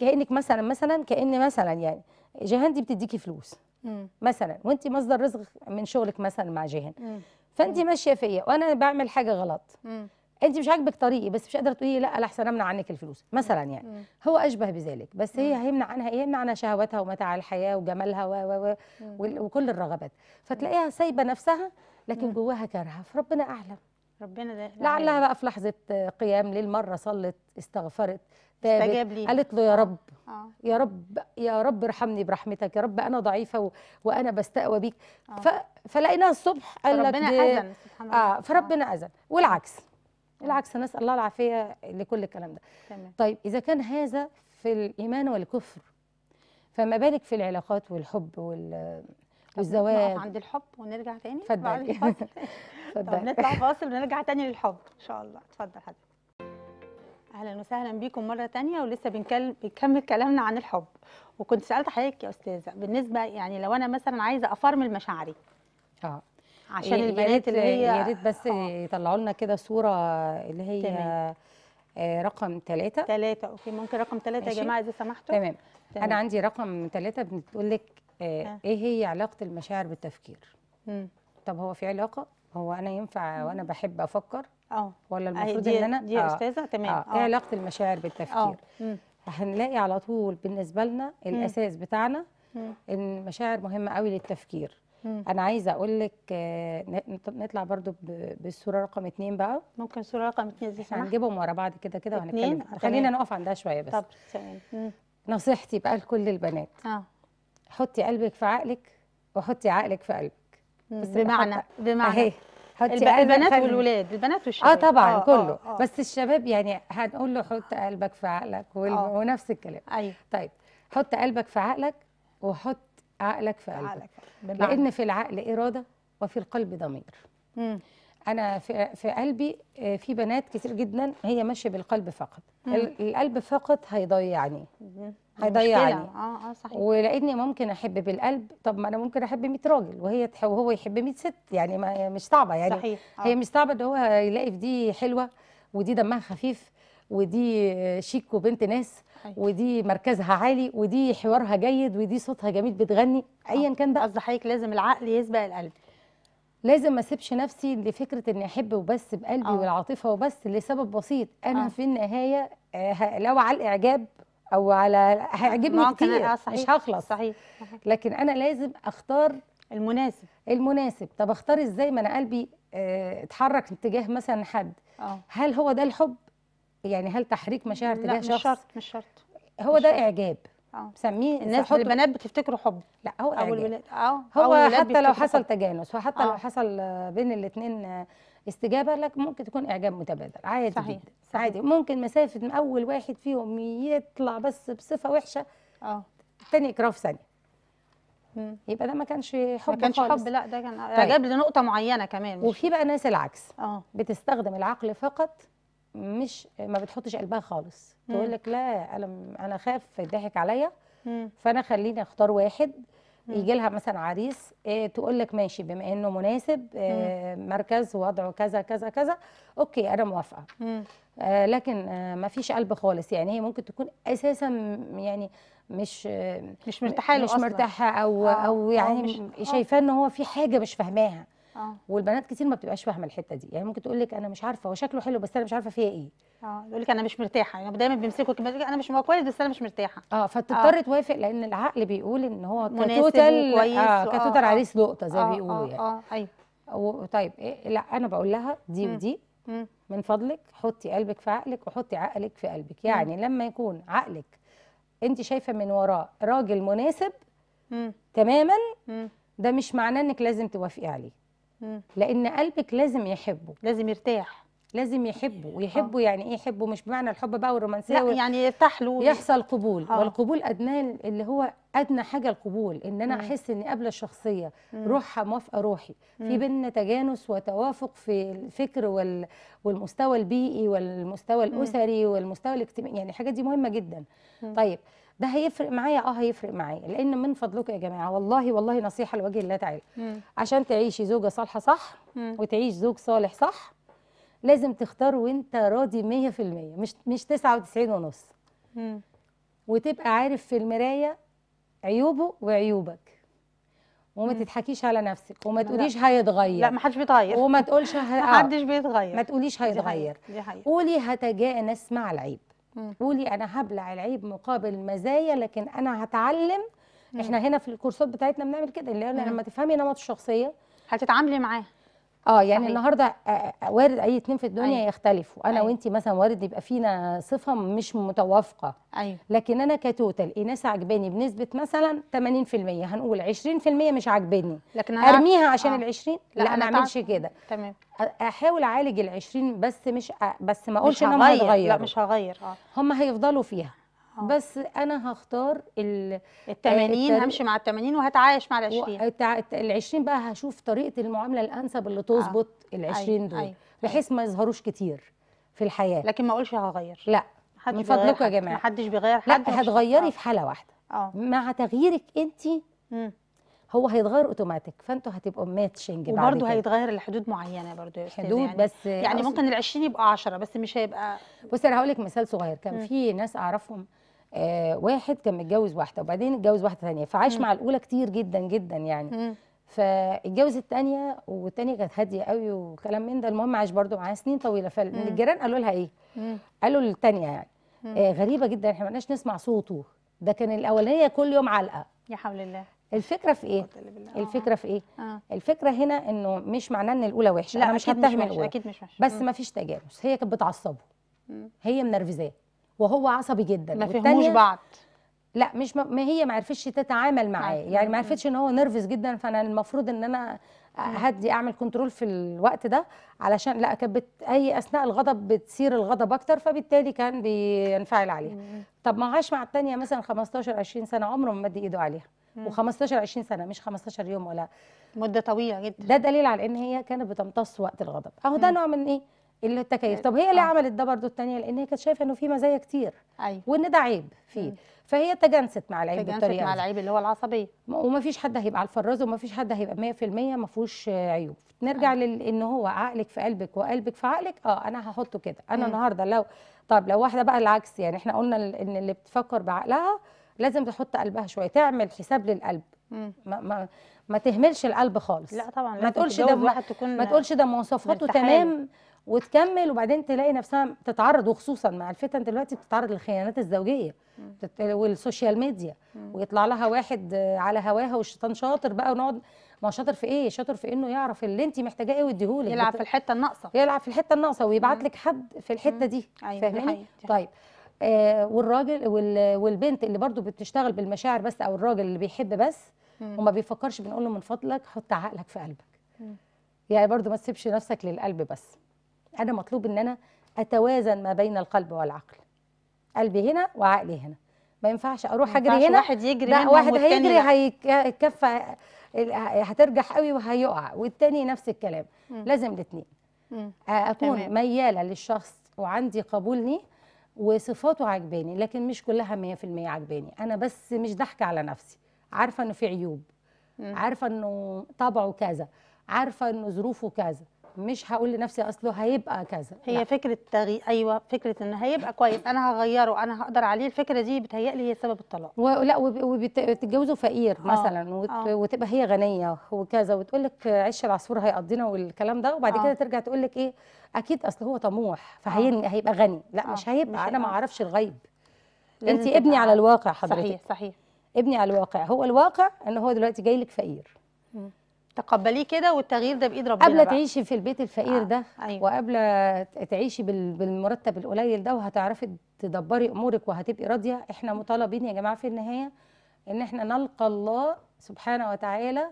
كانك مثلا مثلا كان مثلا يعني جيهان دي بتديكي فلوس مم. مثلا وانت مصدر رزق من شغلك مثلا مع جيهان فانت ماشيه فيا وانا بعمل حاجه غلط مم. انت مش عاجبك طريقي بس مش قادره تقولي لا احسن امنع عنك الفلوس مثلا يعني مم. هو اشبه بذلك بس هي هيمنع عنها ايه يمنع عنها شهوتها ومتاع الحياه وجمالها و و و وكل الرغبات فتلاقيها سايبه نفسها لكن جواها كارهه فربنا اعلم ربنا ده لعلها بقى في لحظه قيام ليل مره صلت استغفرت تابت قالت له يا آه. رب آه. يا رب يا رب ارحمني برحمتك يا رب انا ضعيفه و... وانا بستقوى بيك آه. ف... فلقيناها الصبح قال لك ربنا اذن سبحان الله اه فربنا آه. اذن والعكس العكس نسال الله العافيه لكل الكلام ده تمام. طيب اذا كان هذا في الايمان والكفر فما بالك في العلاقات والحب وال والزواج عند الحب ونرجع تاني اتفضل طب نطلع فاصل ونرجع تاني للحب ان شاء الله اتفضل حضرتك اهلا وسهلا بيكم مره تانية ولسه بنكلم بنكمل كلامنا عن الحب وكنت سالت حضرتك يا استاذه بالنسبه يعني لو انا مثلا عايزه افرمل مشاعري اه عشان إيه البنات اللي هي يا ريت آه، بس يطلعوا لنا كده صوره اللي هي تمام. آه رقم ثلاثة ثلاثة اوكي ممكن رقم ثلاثة يا جماعة إذا سمحتوا تمام. تمام أنا عندي رقم ثلاثة بتقول لك آه آه. إيه هي علاقة المشاعر بالتفكير؟ مم. طب هو في علاقة؟ هو أنا ينفع وأنا بحب أفكر؟ اه ولا آه، المفروض إن أنا دي آه. أستاذة تمام آه. إيه أه. علاقة المشاعر بالتفكير؟ آه. هنلاقي على طول بالنسبة لنا الأساس مم. بتاعنا مم. إن المشاعر مهمة قوي للتفكير انا عايزه اقول لك آه، نطلع برضو بالصوره رقم اتنين بقى ممكن الصوره رقم اتنين دي احنا هنجيبهم ورا بعض كده كده وهنتكلم خلينا نقف عندها شويه بس طب تمام نصيحتي بقى لكل البنات اه حطي قلبك في عقلك وحطي عقلك في قلبك بس بمعنى حط... بمعنى اهي حطي البنات والولاد البنات والشباب اه طبعا آه, آه، كله آه آه. بس الشباب يعني هنقول له حط قلبك في عقلك وال... آه. ونفس الكلام ايوه طيب حط قلبك في عقلك وحط عقلك في قلبك عقلك. لان في العقل اراده وفي القلب ضمير مم. انا في, في قلبي آه، في بنات كتير جدا هي ماشيه بالقلب فقط مم. القلب فقط هيضيعني هيضيعني اه اه صحيح ولاني ممكن احب بالقلب طب ما انا ممكن احب 100 راجل وهي وهو يحب 100 ست يعني ما مش صعبه يعني صحيح. آه. هي مش صعبه ان هو يلاقي في دي حلوه ودي دمها خفيف ودي شيك وبنت ناس ودي مركزها عالي ودي حوارها جيد ودي صوتها جميل بتغني آه، ايا كان بقى قصدي حضرتك لازم العقل يسبق القلب لازم ما اسيبش نفسي لفكره اني احب وبس بقلبي آه. والعاطفه وبس لسبب بسيط انا أوه. في النهايه آه، لو على الاعجاب او على هيعجبني كتير صحيح. مش هخلص صحيح. صحيح لكن انا لازم اختار المناسب المناسب طب اختار ازاي ما انا قلبي اتحرك اتجاه مثلا حد أوه. هل هو ده الحب يعني هل تحريك مشاعر تجاه شخص مش شرط مش شرط هو مش ده شرط. اعجاب بسميه آه. الناس البنات بتفتكره حب لا هو او البنات اه هو حتى لو حصل حب. تجانس وحتى أوه. لو آه. حصل بين الاثنين استجابه لك ممكن تكون اعجاب متبادل عادي صحيح. جدا صحيح. عادي ممكن مسافه من اول واحد فيهم يطلع بس بصفه وحشه اه الثاني يكرهه في ثانيه يبقى ده ما كانش حب ما كانش خالص. حب لا ده كان طيب. اعجاب لنقطه معينه كمان وفي بقى ناس العكس اه بتستخدم العقل فقط مش ما بتحطش قلبها خالص تقول لك لا انا انا خاف يضحك عليا فانا خليني اختار واحد يجي لها مثلا عريس آه، تقول لك ماشي بما انه مناسب آه، مركز وضعه كذا كذا كذا اوكي انا موافقه آه، لكن ما فيش قلب خالص يعني هي ممكن تكون اساسا يعني مش مش مرتاحه مش مرتاحه او او يعني شايفاه ان هو في حاجه مش فاهماها آه. والبنات كتير ما بتبقاش فاهمه الحته دي يعني ممكن تقول لك انا مش عارفه هو شكله حلو بس انا مش عارفه فيها ايه اه يقول لك انا مش مرتاحه يعني دايما بيمسكوا كده انا مش هو كويس بس انا مش مرتاحه اه فتضطر آه. توافق لان العقل بيقول ان هو كتوتال آه، كويس اه كتوتال عريس لقطه آه، زي ما آه. بيقولوا يعني اه ايوه طيب إيه؟ لا انا بقول لها دي ودي من فضلك حطي قلبك في عقلك وحطي عقلك في قلبك يعني م. لما يكون عقلك انت شايفه من وراه راجل مناسب م. تماما م. ده مش معناه انك لازم توافقي عليه لان قلبك لازم يحبه لازم يرتاح لازم يحبه ويحبه آه. يعني ايه يحبه مش بمعنى الحب بقى والرومانسيه لا يعني يرتاح له يحصل قبول آه. والقبول ادناه اللي هو ادنى حاجه القبول ان انا احس اني قابله الشخصيه روحها موافقه روحي في بيننا تجانس وتوافق في الفكر وال... والمستوى البيئي والمستوى الاسري والمستوى الاجتماعي يعني الحاجات دي مهمه جدا طيب ده هيفرق معايا اه هيفرق معايا لان من فضلكم يا جماعه والله والله نصيحه لوجه الله تعالى عشان تعيشي زوجه صالحه صح وتعيش زوج صالح صح لازم تختار وانت راضي 100% مش مش 99 ونص وتبقى عارف في المرايه عيوبه وعيوبك وما تضحكيش على نفسك وما تقوليش هيتغير لا ما حدش بيتغير وما تقولش ه... ما آه. حدش بيتغير ما تقوليش هيتغير دي حقيقة. قولي هتجانس مع العيب قولي انا هبلع العيب مقابل مزايا لكن انا هتعلم احنا هنا في الكورسات بتاعتنا بنعمل كده اللي لما تفهمي نمط الشخصيه هتتعاملي معاه اه يعني صحيح. النهارده وارد اي اتنين في الدنيا أيوة. يختلفوا انا أيوة. وانت مثلا وارد يبقى فينا صفه مش متوافقه أيوة. لكن انا كتوتال ايناس عجباني بنسبه مثلا 80% هنقول 20% مش عجباني لكن أنا ارميها عشان آه. ال 20 لا, لا ما اعملش كده تمام احاول اعالج ال 20 بس مش أ... بس ما اقولش ان انا هغير لا مش هغير اه هم هيفضلوا فيها أوه. بس انا هختار ال 80 آه، همشي مع ال 80 وهتعايش مع ال 20 ال 20 بقى هشوف طريقه المعامله الانسب اللي تظبط آه. ال 20 أيوة، دول أيوة، أيوة. بحيث ما يظهروش كتير في الحياه لكن ما اقولش هغير لا من فضلكم يا جماعه محدش بيغير حد لا هتغيري آه. في حاله واحده أوه. مع تغييرك انت هو هيتغير اوتوماتيك فانتوا هتبقوا ماتشنج بعد وبرده هيتغير لحدود معينه برده يا استاذ حدود يعني بس يعني ممكن ال 20 يبقى 10 بس مش هيبقى بصي انا هقول لك مثال صغير كان في ناس اعرفهم آه واحد كان متجوز واحده وبعدين اتجوز واحده ثانيه فعاش مع الاولى كتير جدا جدا يعني مم. فاتجوز الثانيه والثانيه كانت هاديه قوي وكلام من ده المهم عاش برده معاها سنين طويله فالجيران قالوا لها ايه؟ قالوا للثانيه يعني آه غريبه جدا احنا ما بقناش نسمع صوته ده كان الاولانيه كل يوم علقه يا حول الله الفكرة في ايه؟ الفكرة في ايه؟ آه. الفكرة هنا انه مش معناه ان الاولى وحشة لا انا مش هتهم الاولى اكيد مش وحشة بس مفيش تجانس هي كانت بتعصبه هي منرفزاه وهو عصبي جدا ما فهموش بعض لا مش ما هي ما عرفتش تتعامل معاه طيب. يعني ما عرفتش ان هو نرفز جدا فانا المفروض ان انا هدي اعمل كنترول في الوقت ده علشان لا كانت بت... اي اثناء الغضب بتثير الغضب اكتر فبالتالي كان بينفعل عليها طب ما عاش مع الثانيه مثلا 15 20 سنه عمره ما مد ايده عليها و15 20 سنه مش 15 يوم ولا مده طويله جدا ده دليل على ان هي كانت بتمتص وقت الغضب اهو ده نوع من ايه التكيف يعني طب هي ليه آه. عملت ده برضو الثانيه لان هي كانت شايفه انه في مزايا كتير أيوة. وان ده عيب فيه م. فهي تجانست مع العيب تجانست بالطريقه مع العيب اللي هو العصبيه ومفيش حد هيبقى على الفراز ومفيش حد هيبقى 100% ما فيهوش عيوب نرجع أيوة. لان هو عقلك في قلبك وقلبك في عقلك اه انا هحطه كده انا النهارده لو طب لو واحده بقى العكس يعني احنا قلنا ان اللي بتفكر بعقلها لازم تحط قلبها شويه تعمل حساب للقلب ما ما ما تهملش القلب خالص لا طبعا ما تقولش ده ما, ما تقولش ده مواصفاته تمام وتكمل وبعدين تلاقي نفسها بتتعرض وخصوصا مع الفتن دلوقتي بتتعرض للخيانات الزوجيه والسوشيال ميديا ويطلع لها واحد على هواها والشيطان شاطر بقى ونقعد ما شاطر في ايه شاطر في انه يعرف اللي انت محتاجاه ايه ويديهولك يلعب بت... في الحته الناقصه يلعب في الحته الناقصه ويبعت لك حد في الحته دي أيوة فاهماني طيب آه والراجل وال... والبنت اللي برضو بتشتغل بالمشاعر بس او الراجل اللي بيحب بس مم. وما بيفكرش بنقول له من فضلك حط عقلك في قلبك مم. يعني برضو ما تسيبش نفسك للقلب بس انا مطلوب ان انا اتوازن ما بين القلب والعقل قلبي هنا وعقلي هنا ما ينفعش اروح اجري هنا واحد يجري لا واحد هيجري هيكفى هترجح قوي وهيقع والتاني نفس الكلام م. لازم الاثنين آه، اكون تمام. مياله للشخص وعندي قبولني وصفاته عجباني لكن مش كلها 100% عجباني انا بس مش ضحكه على نفسي عارفه انه في عيوب م. عارفه انه طبعه كذا عارفه انه ظروفه كذا مش هقول لنفسي اصله هيبقى كذا هي لا. فكره تغي... ايوه فكره ان هيبقى كويس انا هغيره انا هقدر عليه الفكره دي بتهيألي هي سبب الطلاق ولا وبتتجوزوا فقير آه. مثلا وت... آه. وتبقى هي غنيه وكذا وتقول لك عش العصفور هيقضينا والكلام ده وبعد آه. كده ترجع تقول لك ايه اكيد اصل هو طموح آه. فهيبقى غني لا آه. مش هيبقى مش انا ما اعرفش الغيب انت ابني على الواقع حضرتك صحيح صحيح ابني على الواقع هو الواقع ان هو دلوقتي جاي لك فقير تقبليه كده والتغيير ده بايد ربنا قبل تعيشي في البيت الفقير آه. ده أيوة. وقبل تعيشي بالمرتب القليل ده وهتعرفي تدبري امورك وهتبقي راضيه احنا مطالبين يا جماعه في النهايه ان احنا نلقى الله سبحانه وتعالى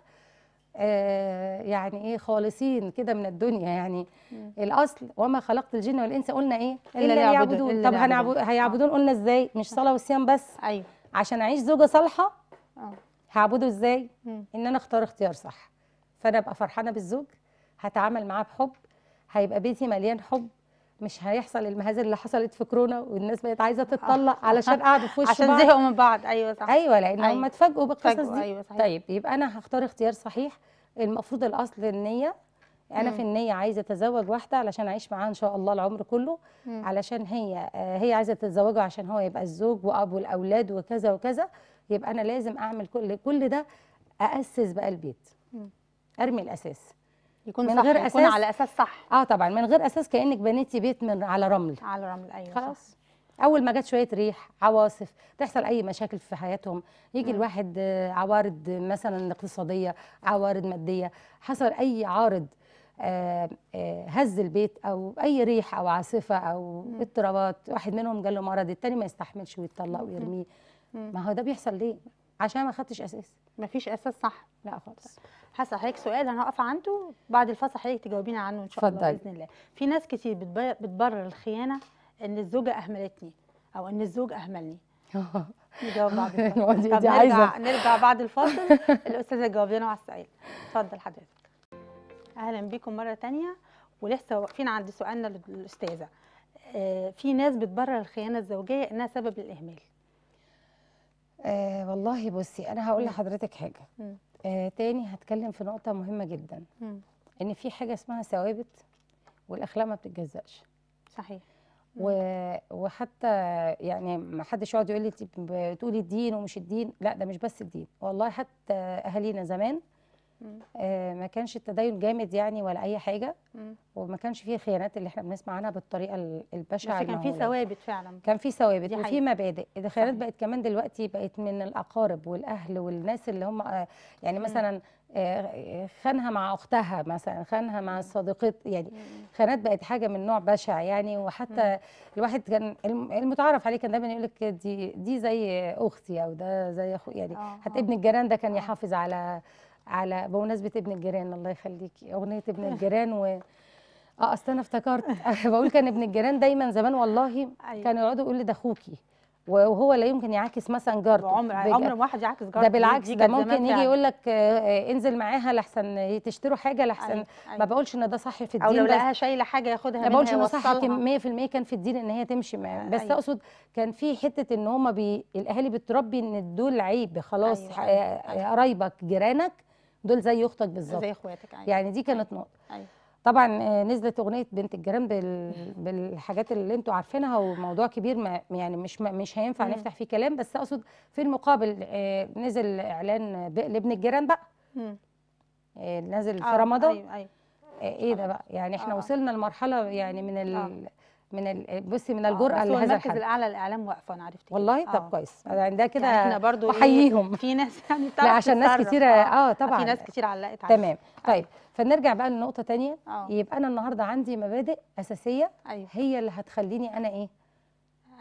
آه يعني ايه خالصين كده من الدنيا يعني مم. الاصل وما خلقت الجن والانس قلنا ايه الا ليعبدون طب هنعبد آه. هيعبدون قلنا ازاي مش آه. صلاه وصيام بس ايوه عشان اعيش زوجه صالحه آه. هعبده ازاي ان انا اختار اختيار صح فانا ابقى فرحانه بالزوج هتعامل معاه بحب هيبقى بيتي مليان حب مش هيحصل المهازل اللي حصلت في كورونا والناس بقت عايزه تتطلق علشان قعدوا في وش عشان زهقوا من بعض ايوه صح ايوه لان أيوة. هم اتفاجئوا بالقصص دي أيوة صحيح. طيب يبقى انا هختار اختيار صحيح المفروض الاصل النيه انا مم. في النيه عايزه اتزوج واحده علشان اعيش معاها ان شاء الله العمر كله مم. علشان هي آه، هي عايزه تتزوجه عشان هو يبقى الزوج واب والاولاد وكذا وكذا يبقى انا لازم اعمل كل كل ده اسس بقى البيت ارمي الاساس يكون من غير يكون اساس على اساس صح اه طبعا من غير اساس كانك بنيتي بيت من على رمل على رمل ايوه خلاص صح. اول ما جت شويه ريح عواصف تحصل اي مشاكل في حياتهم يجي م. الواحد آه، عوارض مثلا اقتصاديه عوارض ماديه حصل اي عارض آه، آه، هز البيت او اي ريح او عاصفه او اضطرابات واحد منهم جاله مرض التاني ما يستحملش ويتطلق ويرميه ما هو ده بيحصل ليه عشان ما خدتش اساس مفيش اساس صح لا خالص حاسه حضرتك سؤال انا هقف عنده بعد الفصل حضرتك تجاوبينا عنه ان شاء فضل. الله باذن الله في ناس كتير بتبرر الخيانه ان الزوجه اهملتني او ان الزوج اهملني نجاوب بعد الفاصل دي, عايزه نرجع بعد الفاصل الاستاذه تجاوب لنا على السؤال اتفضل حضرتك اهلا بيكم مره ثانيه ولسه واقفين عند سؤالنا للاستاذه آه، في ناس بتبرر الخيانه الزوجيه انها سبب الاهمال آه والله بصي انا هقول لحضرتك حاجه آه تاني هتكلم في نقطه مهمه جدا مم. ان في حاجه اسمها ثوابت والاخلاق ما بتتجزاش صحيح و... وحتى يعني ما حدش يقعد يقول لي بتقولي الدين ومش الدين لا ده مش بس الدين والله حتى اهالينا زمان آه ما كانش التدين جامد يعني ولا اي حاجه وما كانش فيه خيانات اللي احنا بنسمع عنها بالطريقه البشعه بس كان في ثوابت فعلا كان في ثوابت وفي مبادئ الخيانات بقت كمان دلوقتي بقت من الاقارب والاهل والناس اللي هم آه، يعني مم. مثلا آه، خانها مع اختها مثلا خانها مع صديقت يعني خانات بقت حاجه من نوع بشع يعني وحتى الواحد كان المتعارف عليه كان دايما يقول لك دي دي زي اختي او ده زي اخو يعني آه، حتى ابن الجيران ده كان يحافظ على على بمناسبه ابن الجيران الله يخليكي اغنيه ابن الجيران و اه اصل انا افتكرت بقول كان ابن الجيران دايما زمان والله أيوة. كانوا يقعدوا يقولوا لي ده اخوكي وهو لا يمكن يعاكس مثلا جارته عمر عمر ما واحد يعاكس جارته ده بالعكس ده ممكن يجي يقول لك آه، آه، انزل معاها لحسن تشتروا حاجه لحسن أيوة، أيوة. ما بقولش ان ده صح في الدين او لو لقاها شايله حاجه ياخدها منها ما بقولش ان صح 100% كان في الدين ان هي تمشي معاه بس أيوة. اقصد كان في حته ان هم بي... الاهالي بتربي ان دول عيب خلاص أيوة. آه، قرايبك جيرانك دول زي اختك بالظبط زي اخواتك أيوة. يعني دي كانت أيوة. نقطه أيوة. طبعا آه، نزلت اغنيه بنت الجيران بال... بالحاجات اللي انتوا عارفينها وموضوع كبير ما يعني مش ما مش هينفع مم. نفتح فيه كلام بس اقصد في المقابل آه، نزل اعلان لابن الجيران بقى مم. آه، نزل في آه رمضان أيوة أيوة. ايه ده بقى يعني احنا آه. وصلنا لمرحله يعني من ال... آه. من بصي من الجرأه آه، لهذا الحد المركز الاعلى للاعلام واقفه انا عرفت والله طب آه. كويس انا يعني ده كده يعني احنا برضو بحييهم إيه، في ناس يعني لا عشان ناس كتير اه, آه،, آه، طبعا في ناس كتير علقت عليك تمام طيب فنرجع بقى لنقطه ثانيه يبقى انا النهارده عندي مبادئ اساسيه أيوه. هي اللي هتخليني انا ايه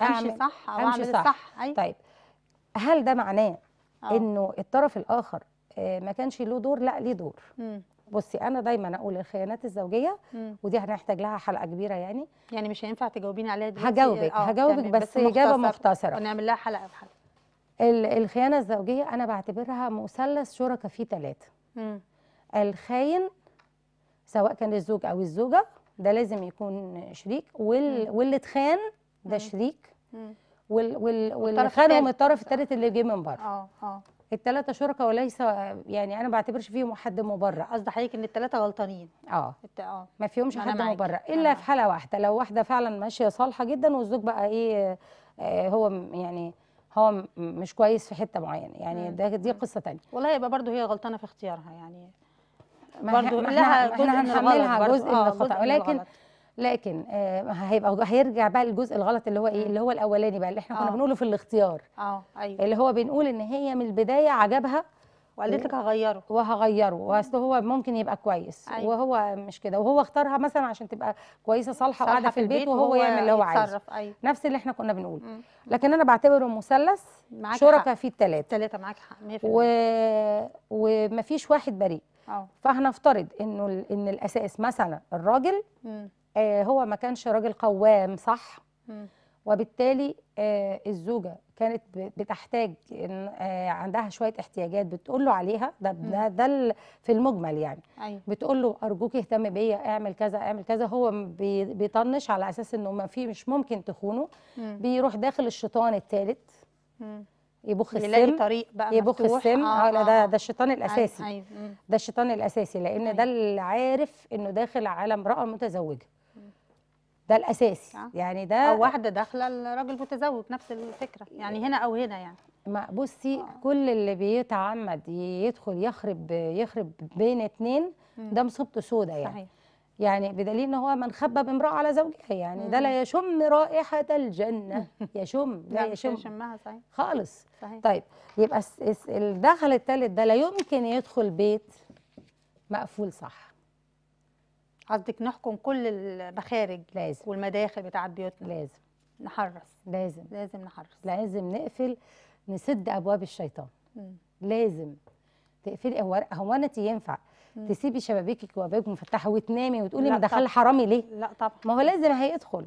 امشي صح او امشي صح, صح. أيوه. طيب هل ده معناه آه. انه الطرف الاخر ما كانش له دور لا ليه دور مم. بصي انا دايما اقول الخيانات الزوجيه مم. ودي هنحتاج لها حلقه كبيره يعني يعني مش هينفع تجاوبيني عليها دلوقتي هجاوبك آه هجاوبك بس, بس اجابه مختصره ونعمل لها حلقه بحلقه الخيانه الزوجيه انا بعتبرها مثلث شركة فيه ثلاثه الخاين سواء كان الزوج او الزوجه ده لازم يكون شريك وال... واللي اتخان ده شريك مم. وال... وال... والطرف الطرف الثالث اللي جه من بره اه اه الثلاثه شركاء وليس يعني انا ما بعتبرش فيهم حد مبرر قصدي حضرتك ان الثلاثه غلطانين اه اه ما فيهمش حد مبرر الا آه. في حاله واحده لو واحده فعلا ماشيه صالحه جدا والزوج بقى ايه آه هو يعني هو مش كويس في حته معينه يعني ده دي قصه ثانيه والله يبقى برضه هي غلطانه في اختيارها يعني برضه لها جزء من جزء من آه، الخطا ولكن لكن آه هيبقى هيرجع بقى للجزء الغلط اللي هو ايه اللي هو الاولاني بقى اللي احنا كنا آه. بنقوله في الاختيار اه ايوه اللي هو بنقول ان هي من البدايه عجبها وقالت لك هغيره وهغيره واصل هو ممكن يبقى كويس أيوة. وهو مش كده وهو اختارها مثلا عشان تبقى كويسه صالحه وقاعده في البيت وهو, وهو يعمل اللي هو عايزه أيوة. نفس اللي احنا كنا بنقوله لكن انا بعتبره مثلث شركاء فيه الثلاثه الثلاثه معاك حق و... ومفيش واحد بريء آه. فهنفترض انه ال... ان الاساس مثلا الراجل مم. آه، هو ما كانش راجل قوام صح وبالتالي آه، الزوجه كانت بتحتاج إن آه، عندها شويه احتياجات بتقول له عليها ده ده, ده في المجمل يعني أيوة. بتقول له ارجوك اهتم بيا اعمل كذا اعمل كذا هو بيطنش على اساس انه ما فيه مش ممكن تخونه مم. بيروح داخل الشيطان الثالث يبخ السم يلاقي طريق بقى يبخ السم آه, آه ده ده الشيطان أيوة، الاساسي أيوة. ده الشيطان الاساسي لان أيوة. ده اللي عارف انه داخل على امراه متزوجه ده الاساسي آه. يعني ده او واحده داخله الراجل متزوج نفس الفكره يعني هنا او هنا يعني ما بصي آه. كل اللي بيتعمد يدخل يخرب يخرب بين اثنين ده مصيبته سودة يعني صحيح. يعني بدليل ان هو من خبب امراه على زوجها يعني ده لا يشم رائحه الجنه يشم لا يشم يشمها صحيح خالص صحيح. طيب يبقى الدخل الثالث ده لا يمكن يدخل بيت مقفول صح قصدك نحكم كل المخارج لازم والمداخل بتاعت بيوتنا لازم نحرس لازم لازم نحرس لازم نقفل نسد ابواب الشيطان مم. لازم تقفلي هو هو انت ينفع مم. تسيبي شبابيكك وابوابك مفتحه وتنامي وتقولي ما دخل حرامي ليه لا طبعا ما هو لازم هيدخل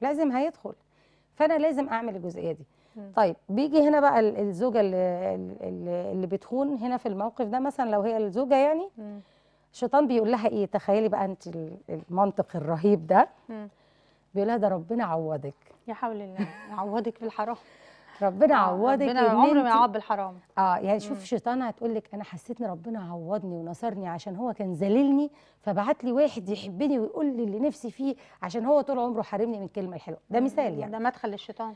لازم هيدخل فانا لازم اعمل الجزئيه دي مم. طيب بيجي هنا بقى الزوجه اللي, اللي بتخون هنا في الموقف ده مثلا لو هي الزوجه يعني مم. الشيطان بيقول لها ايه تخيلي بقى انت المنطق الرهيب ده بيقول لها ده ربنا عوضك يا حول الله عوضك في الحرام ربنا آه، عوضك ربنا عمره ما يعوض بالحرام اه يعني شوف الشيطان هتقول لك انا حسيت ان ربنا عوضني ونصرني عشان هو كان ذليلني فبعت لي واحد يحبني ويقول لي اللي نفسي فيه عشان هو طول عمره حارمني من الكلمه الحلوه ده مثال يعني ده مدخل للشيطان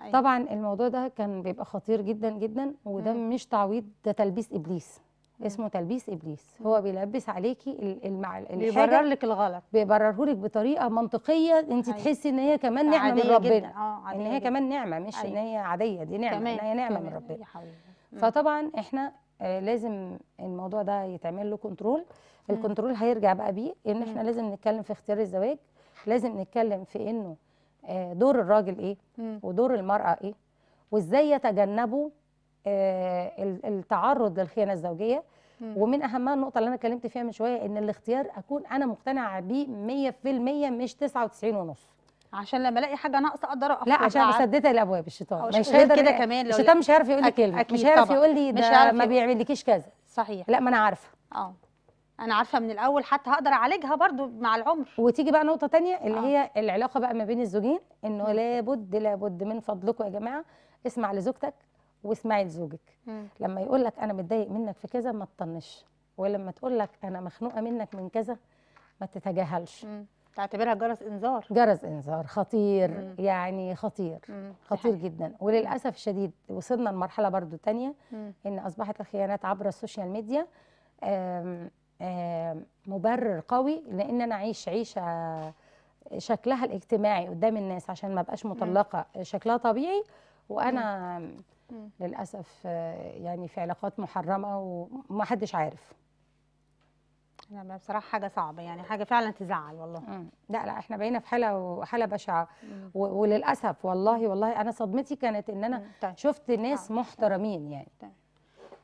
أيوة. طبعا الموضوع ده كان بيبقى خطير جدا جدا وده مم. مش تعويض ده تلبيس ابليس اسمه تلبيس ابليس هو بيلبس عليكي المع... بيبرر لك الغلط بيبرره لك بطريقه منطقيه انت أيوة. تحسي ان هي كمان نعمه من ربنا اه ان هي جداً. كمان نعمه مش أيوة. ان هي عاديه دي نعمه كمان. ان هي نعمه من ربنا فطبعا احنا آه، لازم الموضوع ده يتعمل له كنترول الكنترول هيرجع بقى بيه ان احنا لازم نتكلم في اختيار الزواج لازم نتكلم في انه آه، دور الراجل ايه ودور المراه ايه وازاي يتجنبوا آه، التعرض للخيانه الزوجيه ومن اهمها النقطه اللي انا اتكلمت فيها من شويه ان الاختيار اكون انا مقتنعه بيه 100% مش 99 ونص عشان لما الاقي حاجه ناقصه اقدر اقفل لا عشان مسدده لابواب الشيطان مش هيقدر كده كمان لو الشيطان مش هيعرف يقول لي كلمه مش هيعرف يقول لي ده ما بيعملكيش كذا صحيح لا ما انا عارفه اه انا عارفه من الاول حتى هقدر اعالجها برضو مع العمر وتيجي بقى نقطه تانية اللي آه. هي العلاقه بقى ما بين الزوجين انه لابد لابد من فضلكم يا جماعه اسمع لزوجتك واسمعي لزوجك لما يقول لك انا متضايق منك في كذا ما تطنش ولما تقول لك انا مخنوقه منك من كذا ما تتجاهلش تعتبرها جرس انذار جرس انذار خطير مم. يعني خطير مم. خطير جدا وللاسف الشديد وصلنا لمرحله برضو تانية مم. ان اصبحت الخيانات عبر السوشيال ميديا آم آم مبرر قوي لان انا اعيش عيشه شكلها الاجتماعي قدام الناس عشان ما بقاش مطلقه مم. شكلها طبيعي وانا مم. للاسف آه، يعني في علاقات محرمه وما حدش عارف لا بصراحه حاجه صعبه يعني حاجه فعلا تزعل والله لا لا احنا بقينا في حاله وحاله بشعه وللاسف والله والله انا صدمتي كانت ان انا طيب. شفت ناس طيب. محترمين يعني طيب.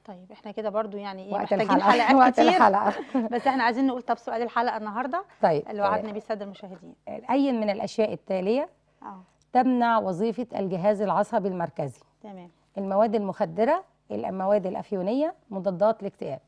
طيب احنا كده برضو يعني ايه محتاجين الحلقة. حلقات وقت كتير الحلقة. بس احنا عايزين نقول طب سؤال الحلقه النهارده طيب اللي وعدنا آه. بيه الساده المشاهدين اي من الاشياء التاليه اه تمنع وظيفه الجهاز العصبي المركزي تمام المواد المخدره المواد الافيونيه مضادات الاكتئاب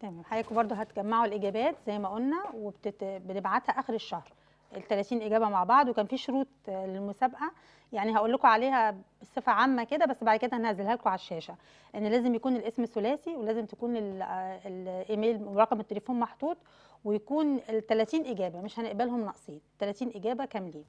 تمام حضرتك برضه هتجمعوا الاجابات زي ما قلنا وبنبعتها اخر الشهر ال 30 اجابه مع بعض وكان في شروط للمسابقه يعني هقول لكم عليها بصفه عامه كده بس بعد كده هنزلها لكم على الشاشه ان لازم يكون الاسم ثلاثي ولازم تكون الايميل ورقم التليفون محطوط ويكون ال 30 اجابه مش هنقبلهم ناقصين 30 اجابه كاملين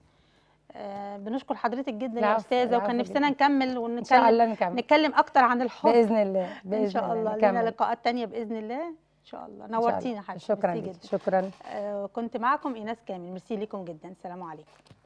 آه، بنشكر حضرتك جدا يا استاذه وكان نفسنا نكمل ونتكلم ان شاء الله نكمل نتكلم اكتر عن الحب باذن الله باذن ان شاء الله لنا لقاءات ثانيه باذن الله ان شاء الله نورتينا حضرتك شكرا جدا شكرا آه كنت معكم ايناس كامل ميرسي لكم جدا سلام عليكم